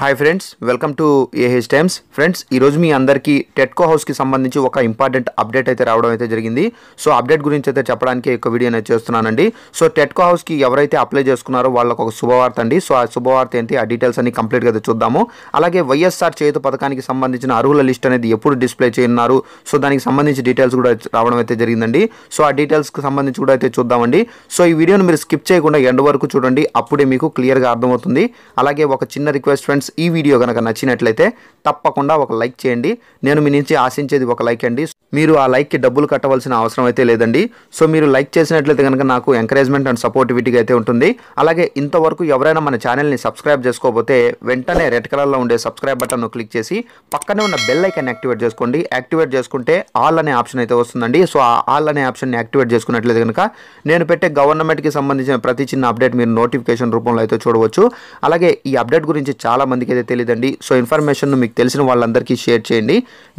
hi friends welcome to AH times friends ఈరోజు మీ అందరికీ టెట్కో హౌస్కి సంబంధించి ఒక ఇంపార్టెంట్ అప్డేట్ అయితే రావడం అయితే జరిగింది సో అప్డేట్ గురించి అయితే చెప్పడానికి ఒక వీడియో అనేది చేస్తున్నానండి సో టెట్కో హౌస్కి ఎవరైతే అప్లై చేసుకున్నారో వాళ్ళకు ఒక శుభవార్త అండి సో ఆ శుభవార్త ఏంటి ఆ డీటెయిల్స్ అన్ని కంప్లీట్గా అయితే చూద్దాము అలాగే వైఎస్ఆర్ చేతు పథకానికి సంబంధించిన అర్హుల లిస్ట్ అనేది ఎప్పుడు డిస్ప్లే చేయన్నారు సో దానికి సంబంధించి డీటెయిల్స్ కూడా రావడం అయితే జరిగిందండి సో ఆ డీటెయిల్స్కి సంబంధించి కూడా అయితే చూద్దామండి సో ఈ వీడియోను మీరు స్కిప్ చేయకుండా ఎండ్ వరకు చూడండి అప్పుడే మీకు క్లియర్గా అర్థమవుతుంది అలాగే ఒక చిన్న రిక్వెస్ట్ ఫ్రెండ్స్ ఈ వీడియో కనుక నచ్చినట్లయితే తప్పకుండా ఒక లైక్ చేయండి నేను మీ నుంచి ఆశించేది ఒక లైక్ అండి మీరు ఆ లైక్కి డబ్బులు కట్టవలసిన అవసరం అయితే లేదండి సో మీరు లైక్ చేసినట్లయితే కనుక నాకు ఎంకరేజ్మెంట్ అండ్ సపోర్టివిటీగా అయితే ఉంటుంది అలాగే ఇంతవరకు ఎవరైనా మన ఛానల్ని సబ్స్క్రైబ్ చేసుకోకపోతే వెంటనే రెడ్ కలర్లో ఉండే సబ్స్క్రైబ్ బటన్ను క్లిక్ చేసి పక్కనే ఉన్న బెల్ ఐకాన్ యాక్టివేట్ చేసుకోండి యాక్టివేట్ చేసుకుంటే ఆల్ అనే ఆప్షన్ అయితే వస్తుందండి సో ఆ ఆల్ అనే ఆప్షన్ని యాక్టివేట్ చేసుకున్నట్లయితే కనుక నేను పెట్టే గవర్నమెంట్కి సంబంధించిన ప్రతి చిన్న అప్డేట్ మీరు నోటిఫికేషన్ రూపంలో అయితే చూడవచ్చు అలాగే ఈ అప్డేట్ గురించి చాలా మందికి అయితే తెలియదండి సో ఇన్ఫర్మేషన్ను మీకు తెలిసిన వాళ్ళందరికీ షేర్ చేయండి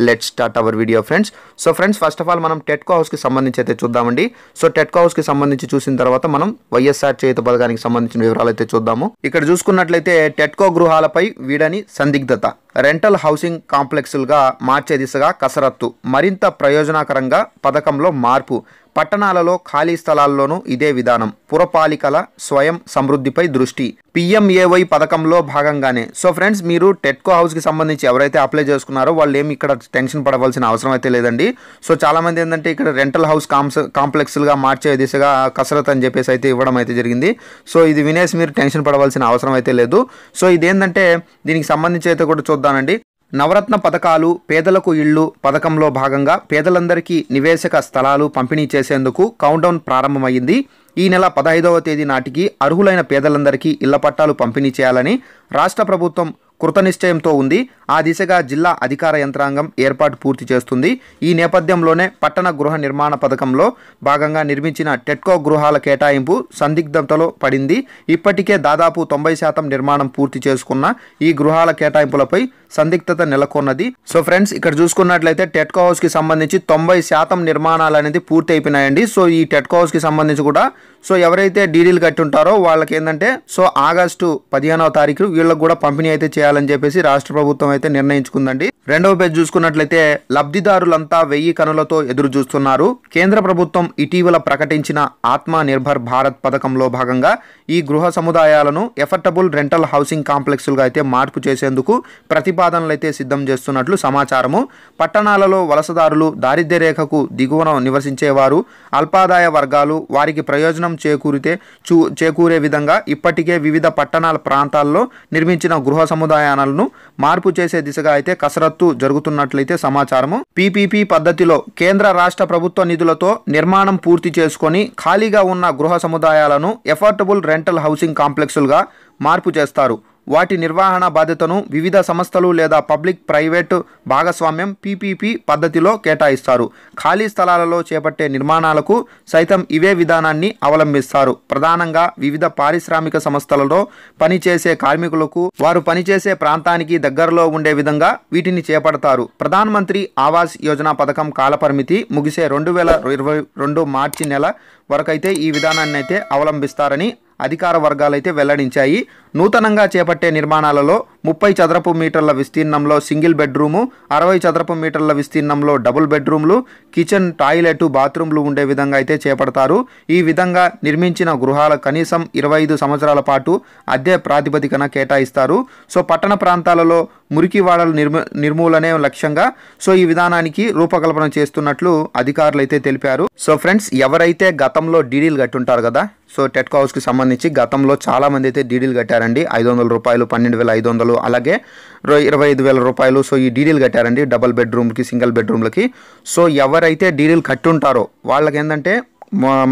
let start our video friends so friends first of all మనం టెట్కో హౌస్కి సంబంధించి అయితే చూద్దామండి సో టెట్కో హౌస్కి సంబంధించి చూసిన తర్వాత మనం వైఎస్ఆర్ చేత పథకానికి సంబంధించిన వివరాలు అయితే చూద్దాము ఇక్కడ చూసుకున్నట్లయితే టెట్కో గృహాలపై వీడని సందిగ్ధత రెంటల్ హౌసింగ్ కాంప్లెక్స్లుగా మార్చే దిశగా కసరత్తు మరింత ప్రయోజనకరంగా పథకంలో మార్పు పట్టణాలలో ఖాళీ స్థలాల్లోనూ ఇదే విధానం పురపాలికల స్వయం సమృద్ధిపై దృష్టి పిఎంఏవై పథకంలో భాగంగానే సో ఫ్రెండ్స్ మీరు టెట్కో హౌస్కి సంబంధించి ఎవరైతే అప్లై చేసుకున్నారో వాళ్ళు ఏమి ఇక్కడ టెన్షన్ పడవలసిన అవసరం అయితే లేదండి సో చాలామంది ఏంటంటే ఇక్కడ రెంటల్ హౌస్ కాంప్స్ గా మార్చే దిశగా కసరత్ అని చెప్పేసి అయితే ఇవ్వడం అయితే జరిగింది సో ఇది వినేసి మీరు టెన్షన్ పడవలసిన అవసరం అయితే లేదు సో ఇదేంటంటే దీనికి సంబంధించి అయితే కూడా చూద్దానండి నవరత్న పథకాలు పేదలకు ఇళ్లు పథకంలో భాగంగా పేదలందరికీ నివేశక స్థలాలు పంపిణీ చేసేందుకు కౌంటౌన్ ప్రారంభమైంది ఈ నెల పదహైదవ తేదీ నాటికి అర్హులైన పేదలందరికీ ఇళ్ల పట్టాలు పంపిణీ చేయాలని రాష్ట్ర ప్రభుత్వం కృతనిశ్చయంతో ఉంది ఆ దిశగా జిల్లా అధికార యంత్రాంగం ఏర్పాటు పూర్తి చేస్తుంది ఈ నేపథ్యంలోనే పట్టణ గృహ నిర్మాణ పథకంలో భాగంగా నిర్మించిన టెట్కో గృహాల కేటాయింపు సందిగ్ధతలో పడింది ఇప్పటికే దాదాపు తొంభై శాతం నిర్మాణం పూర్తి చేసుకున్న ఈ గృహాల కేటాయింపులపై సందిగ్ధత నెలకొన్నది సో ఫ్రెండ్స్ ఇక్కడ చూసుకున్నట్లయితే టెట్కో హౌస్ కి సంబంధించి తొంభై శాతం నిర్మాణాలు అనేది పూర్తి అయిపోయినాయండి సో ఈ టెట్కో హౌస్ కి సంబంధించి కూడా సో ఎవరైతే డీడీలు కట్టి ఉంటారో వాళ్ళకి ఏంటంటే సో ఆగస్టు పదిహేనవ తారీఖు వీళ్ళకి కూడా పంపిణీ అయితే చేయాలని చెప్పేసి రాష్ట్ర ప్రభుత్వం అయితే నిర్ణయించుకుందండి రెండవ పేజ్ చూసుకున్నట్లయితే లబ్ధిదారులంతా వెయ్యి కనులతో ఎదురు చూస్తున్నారు కేంద్ర ప్రభుత్వం ఇటీవల ప్రకటించిన ఆత్మ నిర్భర్ భారత్ పథకంలో భాగంగా ఈ గృహ సముదాయాలను ఎఫర్టబుల్ రెంటల్ హౌసింగ్ కాంప్లెక్స్లుగా అయితే మార్పు చేసేందుకు ప్రతిభ అయితే సిద్ధం చేస్తున్నట్లు సమాచారము పట్టణాలలో వలసదారులు దారిద్ర్య రేఖకు దిగువన నివసించేవారు అల్పాదాయ వర్గాలు వారికి ప్రయోజనం చేకూరితే చూ చేకూరే విధంగా ఇప్పటికే వివిధ పట్టణాల ప్రాంతాల్లో నిర్మించిన గృహ సముదాయాలను మార్పు చేసే దిశగా అయితే కసరత్తు జరుగుతున్నట్లయితే సమాచారము పీపీపీ పద్ధతిలో కేంద్ర రాష్ట్ర ప్రభుత్వ నిధులతో నిర్మాణం పూర్తి చేసుకొని ఖాళీగా ఉన్న గృహ సముదాయాలను ఎఫోర్డబుల్ రెంటల్ హౌసింగ్ కాంప్లెక్సులుగా మార్పు చేస్తారు వాటి నిర్వహణ బాధ్యతను వివిధ సంస్థలు లేదా పబ్లిక్ ప్రైవేటు భాగస్వామ్యం పీపీపీ పద్ధతిలో కేటాయిస్తారు ఖాళీ స్థలాలలో చేపట్టే నిర్మాణాలకు సైతం ఇవే విధానాన్ని అవలంబిస్తారు ప్రధానంగా వివిధ పారిశ్రామిక సంస్థలలో పనిచేసే కార్మికులకు వారు పనిచేసే ప్రాంతానికి దగ్గరలో ఉండే విధంగా వీటిని చేపడతారు ప్రధాన్ మంత్రి ఆవాస్ యోజన పథకం కాలపరిమితి ముగిసే రెండు వేల ఇరవై రెండు మార్చి నెల వరకైతే ఈ విధానాన్ని అయితే అవలంబిస్తారని అధికార వర్గాలైతే వెల్లడించాయి నూతనంగా చేపట్టే నిర్మాణాలలో ముప్పై చదరపు మీటర్ల విస్తీర్ణంలో సింగిల్ బెడ్రూము అరవై చదరపు మీటర్ల విస్తీర్ణంలో డబుల్ బెడ్రూమ్లు కిచెన్ టాయిలెట్ బాత్రూమ్లు ఉండే విధంగా అయితే చేపడతారు ఈ విధంగా నిర్మించిన గృహాల కనీసం ఇరవై ఐదు సంవత్సరాల పాటు అద్దె ప్రాతిపదికన కేటాయిస్తారు సో పట్టణ ప్రాంతాలలో మురికివాడలు నిర్మ నిర్మూలనే లక్ష్యంగా సో ఈ విధానానికి రూపకల్పన చేస్తున్నట్లు అధికారులు అయితే తెలిపారు సో ఫ్రెండ్స్ ఎవరైతే గతంలో డీడీలు కట్టుంటారు కదా సో టెట్కో హౌస్కి సంబంధించి గతంలో చాలామంది అయితే డీడీలు కట్టారు కట్టారండి ఐదు వందల రూపాయలు పన్నెండు వేల ఐదు వందలు అలాగే ఇరవై ఐదు వేల రూపాయలు సో ఈ డీడీలు కట్టారండి డబల్ బెడ్రూమ్కి సింగిల్ బెడ్రూమ్లకి సో ఎవరైతే డీడీలు ఉంటారో వాళ్ళకి ఏంటంటే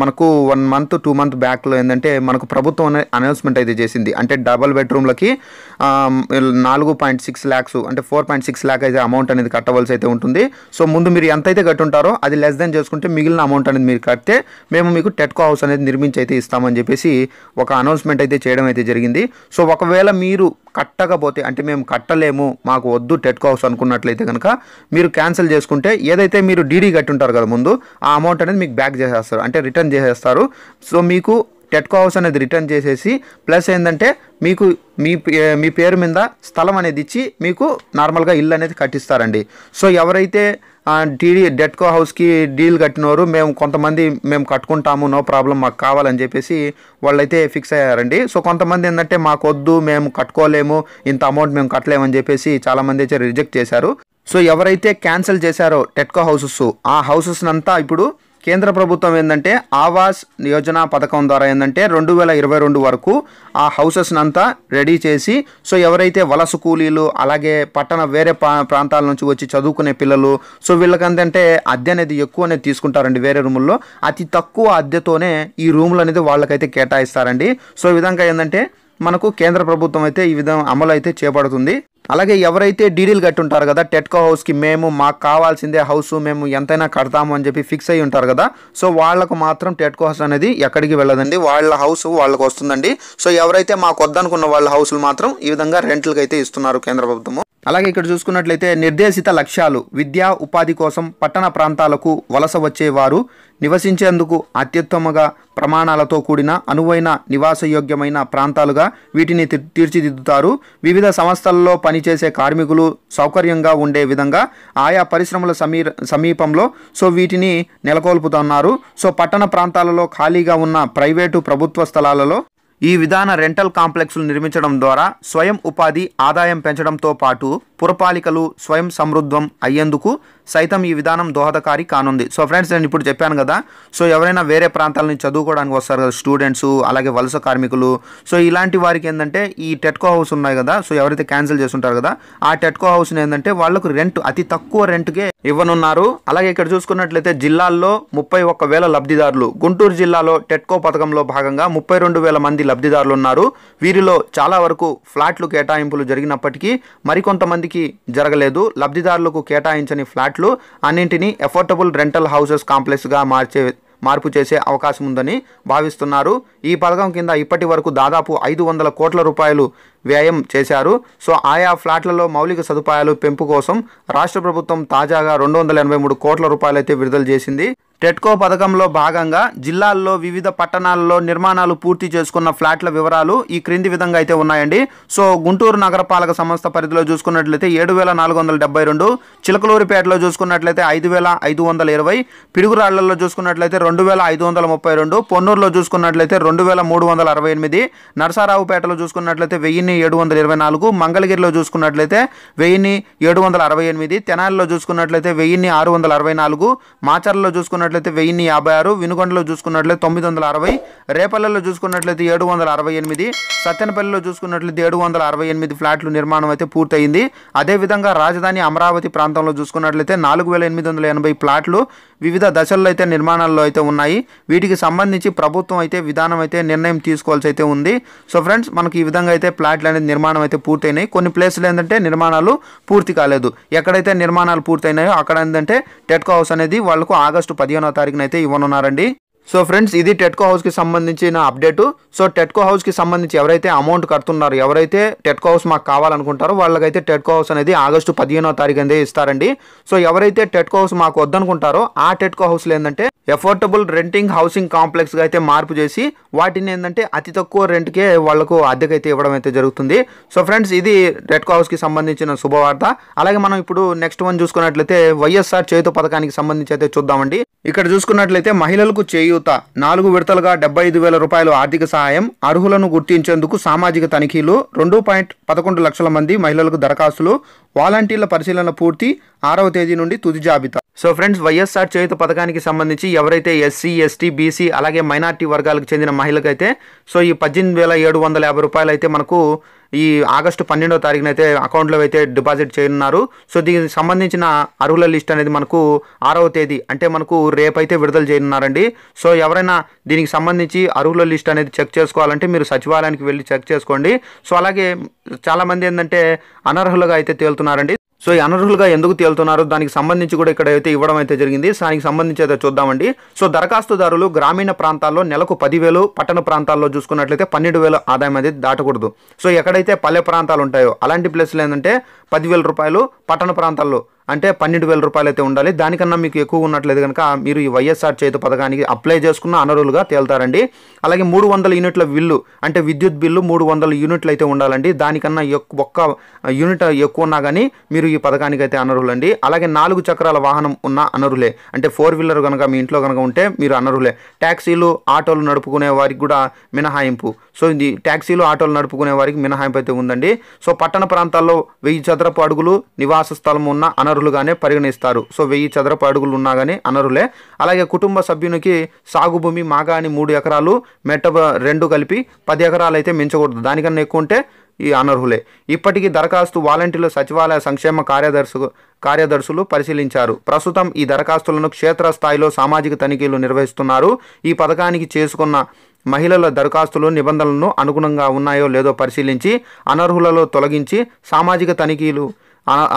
మనకు వన్ మంత్ టూ మంత్ బ్యాక్లో ఏంటంటే మనకు ప్రభుత్వం అనే అనౌన్స్మెంట్ అయితే చేసింది అంటే డబల్ బెడ్రూమ్లకి నాలుగు పాయింట్ సిక్స్ ల్యాక్స్ అంటే ఫోర్ పాయింట్ సిక్స్ ల్యాక్ అయితే అమౌంట్ అనేది కట్టవలసి అయితే ఉంటుంది సో ముందు మీరు ఎంత అయితే కట్టుంటారో అది లెస్ దెన్ చేసుకుంటే మిగిలిన అమౌంట్ అనేది మీరు కడితే మేము మీకు టెట్కో హౌస్ అనేది నిర్మించి అయితే ఇస్తామని చెప్పేసి ఒక అనౌన్స్మెంట్ అయితే చేయడం అయితే జరిగింది సో ఒకవేళ మీరు కట్టకపోతే అంటే మేము కట్టలేము మాకు వద్దు టెట్కో హౌస్ అనుకున్నట్లయితే కనుక మీరు క్యాన్సిల్ చేసుకుంటే ఏదైతే మీరు డీడీ కట్టుంటారు కదా ముందు ఆ అమౌంట్ అనేది మీకు బ్యాక్ చేసేస్తారు అంటే రిటర్న్ చేసేస్తారు సో మీకు టెట్కో హౌస్ అనేది రిటర్న్ చేసేసి ప్లస్ ఏంటంటే మీకు మీ మీ పేరు మీద స్థలం అనేది ఇచ్చి మీకు నార్మల్గా ఇల్లు అనేది కట్టిస్తారండి సో ఎవరైతే డీడీ డెట్కో హౌస్కి డీల్ కట్టినోరు మేము కొంతమంది మేము కట్టుకుంటాము నో ప్రాబ్లం మాకు కావాలని చెప్పేసి వాళ్ళైతే ఫిక్స్ అయ్యారండి సో కొంతమంది ఏంటంటే మాకు వద్దు మేము కట్టుకోలేము ఇంత అమౌంట్ మేము కట్టలేమని చెప్పేసి చాలామంది అయితే రిజెక్ట్ చేశారు సో ఎవరైతే క్యాన్సిల్ చేశారో టెట్కో హౌసెస్ ఆ హౌసెస్ అంతా ఇప్పుడు కేంద్ర ప్రభుత్వం ఏంటంటే ఆవాస్ యోజన పథకం ద్వారా ఏంటంటే రెండు వేల ఇరవై రెండు వరకు ఆ హౌసెస్ని అంతా రెడీ చేసి సో ఎవరైతే వలస కూలీలు అలాగే పట్టణ వేరే ప్రాంతాల నుంచి వచ్చి చదువుకునే పిల్లలు సో ఏంటంటే అద్దె అనేది ఎక్కువ అనేది తీసుకుంటారండి వేరే రూముల్లో అతి తక్కువ అద్దెతోనే ఈ రూములు అనేది వాళ్ళకైతే కేటాయిస్తారండి సో ఈ విధంగా ఏంటంటే మనకు కేంద్ర ప్రభుత్వం అయితే ఈ విధంగా అమలు అయితే చేపడుతుంది అలాగే ఎవరైతే డీడీలు కట్టి ఉంటారు కదా టెట్కో హౌస్కి మేము మాకు కావాల్సిందే హౌస్ మేము ఎంతైనా కడతాము అని చెప్పి ఫిక్స్ అయ్యి ఉంటారు కదా సో వాళ్ళకు మాత్రం టెట్కో హౌస్ అనేది ఎక్కడికి వెళ్ళదండి వాళ్ళ హౌస్ వాళ్ళకు వస్తుందండి సో ఎవరైతే మాకు వద్దనుకున్న వాళ్ళ హౌస్లు మాత్రం ఈ విధంగా రెంట్లకి అయితే ఇస్తున్నారు కేంద్ర ప్రభుత్వము అలాగే ఇక్కడ చూసుకున్నట్లయితే నిర్దేశిత లక్ష్యాలు విద్యా ఉపాధి కోసం పట్టణ ప్రాంతాలకు వలస వచ్చేవారు నివసించేందుకు అత్యుత్తమగా ప్రమాణాలతో కూడిన అనువైన నివాసయోగ్యమైన ప్రాంతాలుగా వీటిని తీర్చిదిద్దుతారు వివిధ సంస్థల్లో పనిచేసే కార్మికులు సౌకర్యంగా ఉండే విధంగా ఆయా పరిశ్రమల సమీ సమీపంలో సో వీటిని నెలకొల్పుతున్నారు సో పట్టణ ప్రాంతాలలో ఖాళీగా ఉన్న ప్రైవేటు ప్రభుత్వ స్థలాలలో ఈ విధాన రెంటల్ కాంప్లెక్స్లు నిర్మించడం ద్వారా స్వయం ఉపాధి ఆదాయం పెంచడంతో పాటు పురపాలికలు స్వయం సమృద్ధం అయ్యేందుకు సైతం ఈ విధానం దోహదకారి కానుంది సో ఫ్రెండ్స్ నేను ఇప్పుడు చెప్పాను కదా సో ఎవరైనా వేరే ప్రాంతాల నుంచి చదువుకోవడానికి వస్తారు కదా స్టూడెంట్స్ అలాగే వలస కార్మికులు సో ఇలాంటి వారికి ఏంటంటే ఈ టెట్కో హౌస్ ఉన్నాయి కదా సో ఎవరైతే క్యాన్సిల్ చేస్తుంటారు కదా ఆ టెట్కో హౌస్ని ఏంటంటే వాళ్ళకు రెంట్ అతి తక్కువ రెంట్కే ఇవ్వనున్నారు అలాగే ఇక్కడ చూసుకున్నట్లయితే జిల్లాల్లో ముప్పై ఒక్క వేల లబ్ధిదారులు గుంటూరు జిల్లాలో టెట్కో పథకంలో భాగంగా ముప్పై రెండు వేల మంది లబ్ధిదారులు ఉన్నారు వీరిలో చాలా వరకు ఫ్లాట్లు కేటాయింపులు జరిగినప్పటికీ మరికొంతమందికి జరగలేదు లబ్ధిదారులకు కేటాయించని ఫ్లాట్లు అన్నింటినీ ఎఫోర్డబుల్ రెంటల్ హౌసెస్ కాంప్లెక్స్గా మార్చే మార్పు చేసే అవకాశం ఉందని భావిస్తున్నారు ఈ పథకం కింద ఇప్పటి వరకు దాదాపు ఐదు వందల కోట్ల రూపాయలు వ్యయం చేశారు సో ఆయా ఫ్లాట్లలో మౌలిక సదుపాయాలు పెంపు కోసం రాష్ట్ర ప్రభుత్వం తాజాగా రెండు వందల ఎనభై మూడు కోట్ల రూపాయలైతే విడుదల చేసింది టెట్కో పథకంలో భాగంగా జిల్లాల్లో వివిధ పట్టణాల్లో నిర్మాణాలు పూర్తి చేసుకున్న ఫ్లాట్ల వివరాలు ఈ క్రింది విధంగా అయితే ఉన్నాయండి సో గుంటూరు నగరపాలక సంస్థ పరిధిలో చూసుకున్నట్లయితే ఏడు వేల నాలుగు వందల డెబ్బై రెండు చిలకలూరిపేటలో చూసుకున్నట్లయితే ఐదు వేల ఐదు వందల ఇరవై పిడుగురాళ్లలో చూసుకున్నట్లయితే రెండు వేల ఐదు వందల ముప్పై రెండు పొన్నూరులో చూసుకున్నట్లయితే రెండు వేల మూడు వందల అరవై ఎనిమిది నరసారావుపేటలో చూసుకున్నట్లయితే వెయ్యిన్ని ఏడు వందల ఇరవై నాలుగు మంగళగిరిలో చూసుకున్నట్లయితే వెయ్యిన్ని ఏడు వందల అరవై ఎనిమిది తెనాలిలో చూసుకున్నట్లయితే వెయ్యిన్ని ఆరు వందల అరవై నాలుగు మాచర్లో చూసుకున్నట్లయితే చూసుకున్నట్లయితే వెయ్యిన్ని యాభై ఆరు వినుగొండలో చూసుకున్నట్లయితే తొమ్మిది వందల అరవై రేపల్లెలో చూసుకున్నట్లయితే ఏడు వందల అరవై ఎనిమిది సత్యనపల్లిలో చూసుకున్నట్లయితే ఏడు వందల అరవై ఎనిమిది ఫ్లాట్లు నిర్మాణం అయితే పూర్తయింది అదేవిధంగా రాజధాని అమరావతి ప్రాంతంలో చూసుకున్నట్లయితే నాలుగు వేల ఎనిమిది వందల ఎనభై ఫ్లాట్లు వివిధ దశల్లో అయితే నిర్మాణాల్లో అయితే ఉన్నాయి వీటికి సంబంధించి ప్రభుత్వం అయితే విధానం అయితే నిర్ణయం తీసుకోవాల్సి అయితే ఉంది సో ఫ్రెండ్స్ మనకి ఈ విధంగా అయితే ప్లాట్లు అనేది నిర్మాణం అయితే పూర్తయినాయి కొన్ని ప్లేసులు ఏంటంటే నిర్మాణాలు పూర్తి కాలేదు ఎక్కడైతే నిర్మాణాలు పూర్తయినాయో అక్కడ ఏంటంటే టెట్కో హౌస్ అనేది వాళ్ళకు ఆగస్టు పదిహేను పదిహేనో తారీఖున అయితే ఇవ్వనున్నారండి సో ఫ్రెండ్స్ ఇది టెట్కో హౌస్కి సంబంధించిన అప్డేటు సో టెట్కో హౌస్కి సంబంధించి ఎవరైతే అమౌంట్ కడుతున్నారో ఎవరైతే టెట్కో హౌస్ మాకు కావాలనుకుంటారో వాళ్ళకైతే టెట్కో హౌస్ అనేది ఆగస్టు పదిహేనో తారీఖు ఇస్తారండి సో ఎవరైతే టెట్కో హౌస్ మాకు వద్దనుకుంటారో ఆ టెట్కో హౌస్లో ఏంటంటే ఎఫోర్డబుల్ రెంటింగ్ హౌసింగ్ కాంప్లెక్స్గా అయితే మార్పు చేసి వాటిని ఏంటంటే అతి తక్కువ రెంట్కే వాళ్లకు అయితే ఇవ్వడం అయితే జరుగుతుంది సో ఫ్రెండ్స్ ఇది రెడ్ హౌస్కి సంబంధించిన శుభవార్త అలాగే మనం ఇప్పుడు నెక్స్ట్ వన్ చూసుకున్నట్లయితే వైఎస్ఆర్ చేయుత పథకానికి సంబంధించి అయితే చూద్దామండి ఇక్కడ చూసుకున్నట్లయితే మహిళలకు చేయూత నాలుగు విడతలుగా డెబ్బై ఐదు వేల రూపాయలు ఆర్థిక సహాయం అర్హులను గుర్తించేందుకు సామాజిక తనిఖీలు రెండు పాయింట్ పదకొండు లక్షల మంది మహిళలకు దరఖాస్తులు వాలంటీర్ల పరిశీలన పూర్తి ఆరవ తేదీ నుండి తుది జాబితా సో ఫ్రెండ్స్ వైఎస్ఆర్ చేయుత పథకానికి సంబంధించి ఎవరైతే ఎస్సీ ఎస్టీ బీసీ అలాగే మైనార్టీ వర్గాలకు చెందిన మహిళకైతే సో ఈ పద్దెనిమిది వేల ఏడు వందల యాభై రూపాయలు అయితే మనకు ఈ ఆగస్టు పన్నెండో తారీఖున అయితే అకౌంట్లో అయితే డిపాజిట్ చేయనున్నారు సో దీనికి సంబంధించిన అర్హుల లిస్ట్ అనేది మనకు ఆరవ తేదీ అంటే మనకు రేపైతే విడుదల చేయనున్నారండి సో ఎవరైనా దీనికి సంబంధించి అర్హుల లిస్ట్ అనేది చెక్ చేసుకోవాలంటే మీరు సచివాలయానికి వెళ్ళి చెక్ చేసుకోండి సో అలాగే చాలామంది ఏంటంటే అనర్హులుగా అయితే తేలుతున్నారండి సో ఈ అనర్హులుగా ఎందుకు తేలుతున్నారు దానికి సంబంధించి కూడా ఇక్కడ అయితే ఇవ్వడం అయితే జరిగింది దానికి సంబంధించి అయితే చూద్దామండి సో దరఖాస్తుదారులు గ్రామీణ ప్రాంతాల్లో నెలకు పదివేలు పట్టణ ప్రాంతాల్లో చూసుకున్నట్లయితే పన్నెండు వేలు ఆదాయం అనేది దాటకూడదు సో ఎక్కడైతే పల్లె ప్రాంతాలు ఉంటాయో అలాంటి ప్లేస్లు ఏంటంటే పదివేల రూపాయలు పట్టణ ప్రాంతాల్లో అంటే పన్నెండు వేల రూపాయలు అయితే ఉండాలి దానికన్నా మీకు ఎక్కువ ఉన్నట్లేదు కనుక మీరు ఈ వైఎస్ఆర్ చేతి పథకానికి అప్లై చేసుకున్న అనర్హులుగా తేలుతారండి అలాగే మూడు వందల యూనిట్ల బిల్లు అంటే విద్యుత్ బిల్లు మూడు వందల యూనిట్లు అయితే ఉండాలండి దానికన్నా ఒక్క యూనిట్ ఎక్కువ ఉన్నా కానీ మీరు ఈ పథకానికి అయితే అనర్హులండి అలాగే నాలుగు చక్రాల వాహనం ఉన్న అనర్హులే అంటే ఫోర్ వీలర్ కనుక మీ ఇంట్లో కనుక ఉంటే మీరు అనర్హులే ట్యాక్సీలు ఆటోలు నడుపుకునే వారికి కూడా మినహాయింపు సో ఇది ట్యాక్సీలు ఆటోలు నడుపుకునే వారికి మినహాయింపు అయితే ఉందండి సో పట్టణ ప్రాంతాల్లో వెయ్యి చదరపు అడుగులు నివాస స్థలం ఉన్న అనర్హులు అనరులుగానే పరిగణిస్తారు సో వెయ్యి చదరపు అడుగులు ఉన్నా కానీ అనరులే అలాగే కుటుంబ సభ్యునికి సాగు భూమి మాగా అని మూడు ఎకరాలు మెట్ట రెండు కలిపి పది ఎకరాలు అయితే మించకూడదు దానికన్నా ఎక్కువ ఉంటే ఈ అనర్హులే ఇప్పటికీ దరఖాస్తు వాలంటీర్లు సచివాలయ సంక్షేమ కార్యదర్శు కార్యదర్శులు పరిశీలించారు ప్రస్తుతం ఈ దరఖాస్తులను క్షేత్రస్థాయిలో సామాజిక తనిఖీలు నిర్వహిస్తున్నారు ఈ పథకానికి చేసుకున్న మహిళల దరఖాస్తులు నిబంధనలను అనుగుణంగా ఉన్నాయో లేదో పరిశీలించి అనర్హులలో తొలగించి సామాజిక తనిఖీలు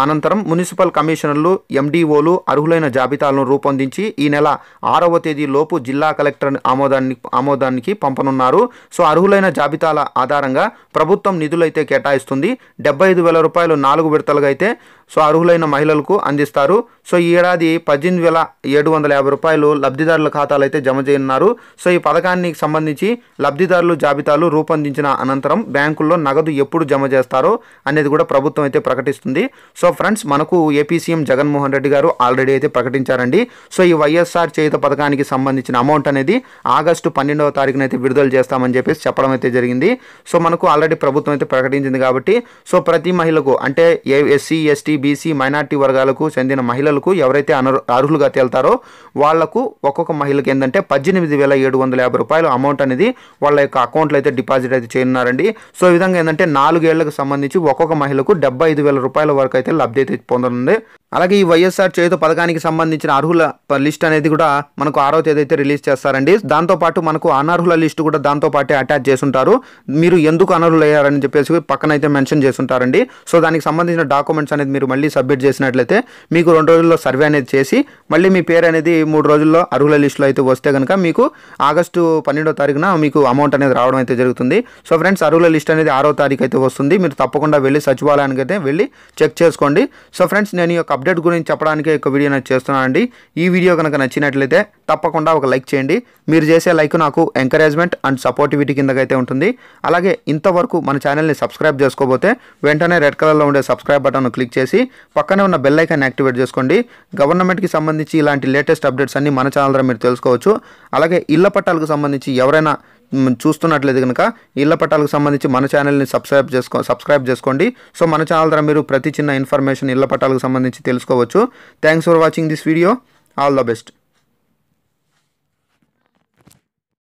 అనంతరం మున్సిపల్ కమిషనర్లు ఎండీఓలు అర్హులైన జాబితాలను రూపొందించి ఈ నెల ఆరవ తేదీలోపు జిల్లా కలెక్టర్ ఆమోదాన్ని ఆమోదానికి పంపనున్నారు సో అర్హులైన జాబితాల ఆధారంగా ప్రభుత్వం నిధులైతే కేటాయిస్తుంది డెబ్బై ఐదు వేల రూపాయలు నాలుగు విడతలుగా అయితే సో అర్హులైన మహిళలకు అందిస్తారు సో ఈ ఏడాది పద్దెనిమిది వేల ఏడు వందల యాభై రూపాయలు లబ్ధిదారుల ఖాతాలు అయితే జమ చేయనున్నారు సో ఈ పథకానికి సంబంధించి లబ్ధిదారుల జాబితాలు రూపొందించిన అనంతరం బ్యాంకుల్లో నగదు ఎప్పుడు జమ చేస్తారో అనేది కూడా ప్రభుత్వం అయితే ప్రకటిస్తుంది సో ఫ్రెండ్స్ మనకు ఏపీ సీఎం జగన్మోహన్ రెడ్డి గారు ఆల్రెడీ అయితే ప్రకటించారండి సో ఈ వైఎస్ఆర్ చేయుత పథకానికి సంబంధించిన అమౌంట్ అనేది ఆగస్టు పన్నెండవ తారీఖున అయితే విడుదల చేస్తామని చెప్పేసి చెప్పడం అయితే జరిగింది సో మనకు ఆల్రెడీ ప్రభుత్వం అయితే ప్రకటించింది కాబట్టి సో ప్రతి మహిళకు అంటే ఎస్సీ ఎస్టీ బీసీ మైనార్టీ వర్గాలకు చెందిన మహిళలకు ఎవరైతే అనర్ అర్హులుగా తేలుతారో వాళ్లకు ఒక్కొక్క మహిళకి ఏంటంటే పద్దెనిమిది వేల ఏడు వందల యాభై రూపాయలు అమౌంట్ అనేది వాళ్ళ యొక్క అకౌంట్లో అయితే డిపాజిట్ అయితే చేయనున్నారండి సో ఈ విధంగా ఏంటంటే నాలుగేళ్లకు సంబంధించి ఒక్కొక్క మహిళకు డెబ్బై ఐదు వేల రూపాయల వరకు అయితే లబ్ధి అయితే పొందనుంది అలాగే ఈ వైఎస్ఆర్ చేతు పథకానికి సంబంధించిన అర్హుల లిస్ట్ అనేది కూడా మనకు ఆరో తేదీ అయితే రిలీజ్ చేస్తారండి దాంతోపాటు మనకు అనర్హుల లిస్ట్ కూడా దాంతోపాటే అటాచ్ చేస్తుంటారు మీరు ఎందుకు అనర్హులు అయ్యారని చెప్పేసి పక్కనైతే మెన్షన్ చేస్తుంటారండి సో దానికి సంబంధించిన డాక్యుమెంట్స్ అనేది మీరు మళ్ళీ సబ్మిట్ చేసినట్లయితే మీకు రెండు రోజుల్లో సర్వే అనేది చేసి మళ్ళీ మీ పేరు అనేది మూడు రోజుల్లో అర్హుల లిస్టులో అయితే వస్తే కనుక మీకు ఆగస్టు పన్నెండో తారీఖున మీకు అమౌంట్ అనేది రావడం అయితే జరుగుతుంది సో ఫ్రెండ్స్ అర్హుల లిస్ట్ అనేది ఆరో తారీఖు అయితే వస్తుంది మీరు తప్పకుండా వెళ్ళి సచివాలయానికి అయితే వెళ్ళి చెక్ చేసుకోండి సో ఫ్రెండ్స్ నేను ఈ యొక్క అప్డేట్ గురించి చెప్పడానికి ఒక వీడియో నేను చేస్తున్నాను అండి ఈ వీడియో కనుక నచ్చినట్లయితే తప్పకుండా ఒక లైక్ చేయండి మీరు చేసే లైక్ నాకు ఎంకరేజ్మెంట్ అండ్ సపోర్టివిటీ కిందకైతే ఉంటుంది అలాగే ఇంతవరకు మన ఛానల్ని సబ్స్క్రైబ్ చేసుకోబోతే వెంటనే రెడ్ కలర్లో ఉండే సబ్స్క్రైబ్ బటన్ను క్లిక్ చేసి పక్కనే ఉన్న బెల్ ఐకాన్ యాక్టివేట్ చేసుకోండి గవర్నమెంట్కి సంబంధించి ఇలాంటి లేటెస్ట్ అప్డేట్స్ అన్ని మన ఛానల్ ద్వారా మీరు తెలుసుకోవచ్చు అలాగే ఇళ్ల పట్టాలకు సంబంధించి ఎవరైనా చూస్తున్నట్లయితే కనుక ఇళ్ల పట్టాలకు సంబంధించి మన ఛానల్ని సబ్స్క్రైబ్ చేసుకో సబ్స్క్రైబ్ చేసుకోండి సో మన ఛానల్ ద్వారా మీరు ప్రతి చిన్న ఇన్ఫర్మేషన్ ఇళ్ల పట్టాలకు సంబంధించి తెలుసుకోవచ్చు thanks for watching this video all the best